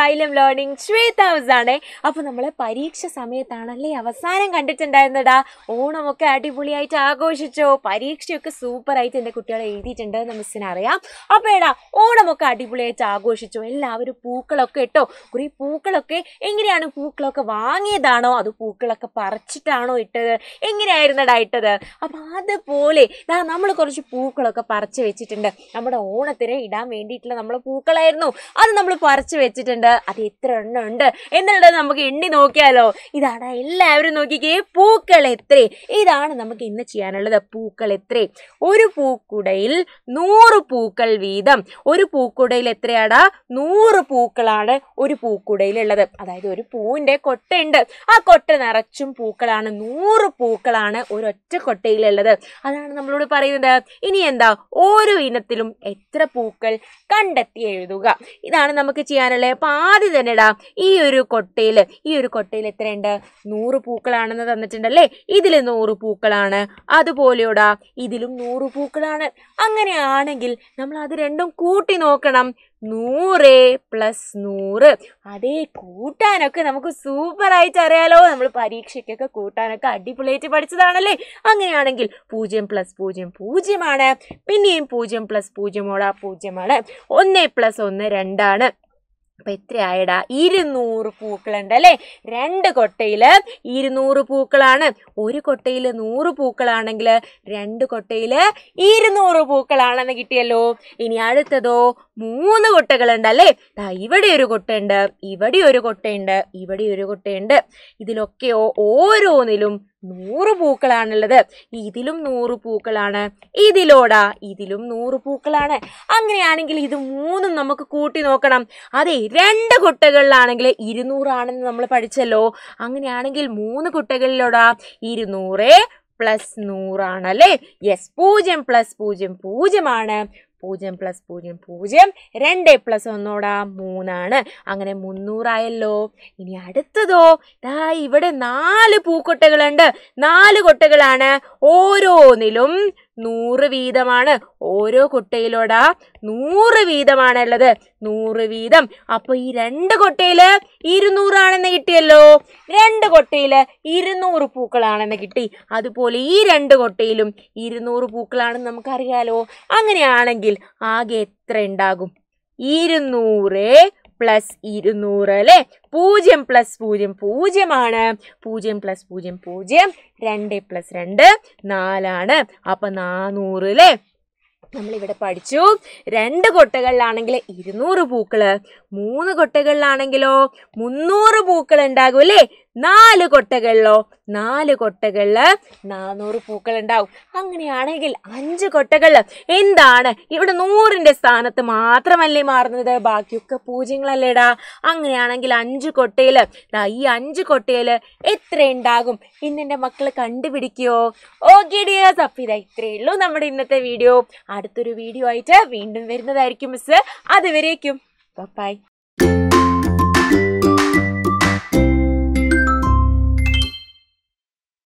xylem learning Shweta house ആണ് അപ്പോൾ നമ്മളെ പരീക്ഷ സമയത്താണല്ലേ അവസാനം കണ്ടിട്ടുണ്ടായിരുന്നടാ ഓണമൊക്കെ അടിപൊളിയായിട്ട് ആഘോഷിച്ചോ പരീക്ഷയൊക്കെ സൂപ്പറായിട്ട് എൻ്റെ കുട്ടികളെ എഴുതിയിട്ടുണ്ട് എന്ന് മിസ്സിന് അറിയാം അപ്പോൾ എടാ ഓണമൊക്കെ അടിപൊളിയായിട്ട് ആഘോഷിച്ചോ എല്ലാവരും പൂക്കളൊക്കെ ഇട്ടോ കുറേ പൂക്കളൊക്കെ എങ്ങനെയാണ് പൂക്കളൊക്കെ വാങ്ങിയതാണോ അത് പൂക്കളൊക്കെ പറിച്ചിട്ടാണോ ഇട്ടത് എങ്ങനെയായിരുന്നടാ ഇട്ടത് അപ്പോൾ അതുപോലെ നമ്മൾ കുറച്ച് പൂക്കളൊക്കെ പറിച്ചു വെച്ചിട്ടുണ്ട് നമ്മുടെ ഓണത്തിന് ഇടാൻ വേണ്ടിയിട്ടുള്ള നമ്മളെ പൂക്കളായിരുന്നു അത് നമ്മൾ പറിച്ചു വെച്ചിട്ടുണ്ട് അത് എത്ര എണ്ണം ഉണ്ട് എന്നുള്ളത് നമുക്ക് എണ്ണി നോക്കിയാലോ ഇതാണ് എല്ലാവരും നോക്കിക്കേ പൂക്കൾ എത്രേ ഇതാണ് നമുക്ക് ഇന്ന് ചെയ്യാനുള്ളത് പൂക്കൾ എത്രേ ഒരു പൂക്കുടയിൽ നൂറ് പൂക്കൾ വീതം ഒരു പൂക്കുടയിൽ എത്രയാടാ നൂറ് പൂക്കളാണ് ഒരു പൂക്കുടയിലുള്ളത് അതായത് ഒരു പൂവിൻ്റെ കൊട്ടയുണ്ട് ആ കൊട്ട നിറച്ചും പൂക്കളാണ് നൂറ് പൂക്കളാണ് ഒരൊറ്റ കൊട്ടയിലുള്ളത് അതാണ് നമ്മളോട് പറയുന്നത് ഇനി എന്താ ഓരോ ഇനത്തിലും എത്ര പൂക്കൾ കണ്ടെത്തി എഴുതുക ഇതാണ് നമുക്ക് ചെയ്യാനുള്ളത് അപ്പം ആദ്യം ഇടാം ഈ ഒരു കൊട്ടയിൽ ഈ ഒരു കൊട്ടയിൽ എത്രയുണ്ട് നൂറ് പൂക്കളാണെന്ന് തന്നിട്ടുണ്ടല്ലേ ഇതിൽ നൂറ് പൂക്കളാണ് അതുപോലെയോടാ ഇതിലും നൂറ് പൂക്കളാണ് അങ്ങനെയാണെങ്കിൽ നമ്മൾ അത് രണ്ടും കൂട്ടി നോക്കണം നൂറ് പ്ലസ് നൂറ് അതേ കൂട്ടാനൊക്കെ നമുക്ക് സൂപ്പറായിട്ട് അറിയാലോ നമ്മൾ പരീക്ഷയ്ക്കൊക്കെ കൂട്ടാനൊക്കെ അടിപൊളിയായിട്ട് പഠിച്ചതാണല്ലേ അങ്ങനെയാണെങ്കിൽ പൂജ്യം പ്ലസ് പൂജ്യം പൂജ്യമാണ് പിന്നെയും പൂജ്യം പ്ലസ് പൂജ്യമോടാ പൂജ്യമാണ് ഒന്ന് പ്ലസ് ഒന്ന് രണ്ടാണ് അപ്പൊ എത്രയായടാ ഇരുന്നൂറ് പൂക്കളുണ്ട് അല്ലേ രണ്ട് കൊട്ടയിൽ ഇരുന്നൂറ് പൂക്കളാണ് ഒരു കൊട്ടയിൽ നൂറ് പൂക്കളാണെങ്കിൽ രണ്ട് കൊട്ടയിൽ ഇരുന്നൂറ് പൂക്കളാണെന്ന് കിട്ടിയല്ലോ ഇനി അടുത്തതോ മൂന്ന് കൊട്ടകളുണ്ട് അല്ലേ ഇവിടെ ഒരു കൊട്ടയുണ്ട് ഇവിടെ ഒരു കൊട്ടയുണ്ട് ഇവിടെ ഒരു കൊട്ടയുണ്ട് ഇതിലൊക്കെയോ ഓരോന്നിലും നൂറ് പൂക്കളാണുള്ളത് ഇതിലും നൂറ് പൂക്കളാണ് ഇതിലോടാ ഇതിലും നൂറ് പൂക്കളാണ് അങ്ങനെയാണെങ്കിൽ ഇത് മൂന്നും നമുക്ക് കൂട്ടി നോക്കണം അതെ രണ്ട് കുട്ടകളിലാണെങ്കിൽ ഇരുന്നൂറാണെന്ന് നമ്മൾ പഠിച്ചല്ലോ അങ്ങനെയാണെങ്കിൽ മൂന്ന് കുട്ടകളിലോടാ ഇരുന്നൂറ് പ്ലസ് നൂറാണ് അല്ലേ യെസ് പൂജ്യം പ്ലസ് പൂജ്യം പൂജ്യമാണ് പൂജ്യം പ്ലസ് പൂജ്യം പൂജ്യം രണ്ട് പ്ലസ് ഒന്നോടാ മൂന്നാണ് അങ്ങനെ മുന്നൂറായല്ലോ ഇനി അടുത്തതോ ദാ ഇവിടെ നാല് പൂക്കൊട്ടകളുണ്ട് നാല് കൊട്ടകളാണ് ഓരോന്നിലും നൂറ് വീതമാണ് ഓരോ കുട്ടയിലോടാ നൂറ് വീതമാണുള്ളത് നൂറ് വീതം അപ്പോൾ ഈ രണ്ട് കൊട്ടയില് ഇരുന്നൂറാണെന്ന് കിട്ടിയല്ലോ രണ്ട് കൊട്ടയില് ഇരുന്നൂറ് പൂക്കളാണെന്ന് കിട്ടി അതുപോലെ ഈ രണ്ട് കൊട്ടയിലും ഇരുന്നൂറ് പൂക്കളാണെന്ന് നമുക്കറിയാലോ അങ്ങനെയാണെങ്കിൽ ആകെ എത്ര ഉണ്ടാകും ഇരുന്നൂറ് പ്ലസ് ഇരുന്നൂറ് അല്ലെ പൂജ്യം പ്ലസ് പൂജ്യം പൂജ്യമാണ് പൂജ്യം പ്ലസ് പൂജ്യം പൂജ്യം രണ്ട് പ്ലസ് രണ്ട് നാലാണ് അപ്പൊ നാനൂറ് അല്ലെ നമ്മളിവിടെ പഠിച്ചു രണ്ട് കൊട്ടകളിലാണെങ്കിൽ ഇരുന്നൂറ് പൂക്കള് മൂന്ന് കൊട്ടകളിലാണെങ്കിലോ മുന്നൂറ് പൂക്കൾ ഉണ്ടാകും അല്ലേ നാല് കൊട്ടകളിലോ നാല് കൊട്ടകളിൽ നാനൂറ് പൂക്കൾ ഉണ്ടാവും അങ്ങനെയാണെങ്കിൽ അഞ്ച് കൊട്ടകളിൽ എന്താണ് ഇവിടെ നൂറിന്റെ സ്ഥാനത്ത് മാത്രമല്ലേ മാറുന്നത് ബാക്കിയൊക്കെ പൂജ്യങ്ങളല്ലേടാ അങ്ങനെയാണെങ്കിൽ അഞ്ച് കൊട്ടയില് ഈ അഞ്ച് കൊട്ടയില് എത്ര ഉണ്ടാകും ഇന്നെന്റെ മക്കള് കണ്ടുപിടിക്കുവോ ഓക്കെ ഡിയേഴ്സ് അപ്പം ഇതാ ഇത്രയേ ഉള്ളൂ നമ്മുടെ ഇന്നത്തെ വീഡിയോ അടുത്തൊരു വീഡിയോ ആയിട്ട് വീണ്ടും വരുന്നതായിരിക്കും മിസ് അതുവരേക്കും ബൈ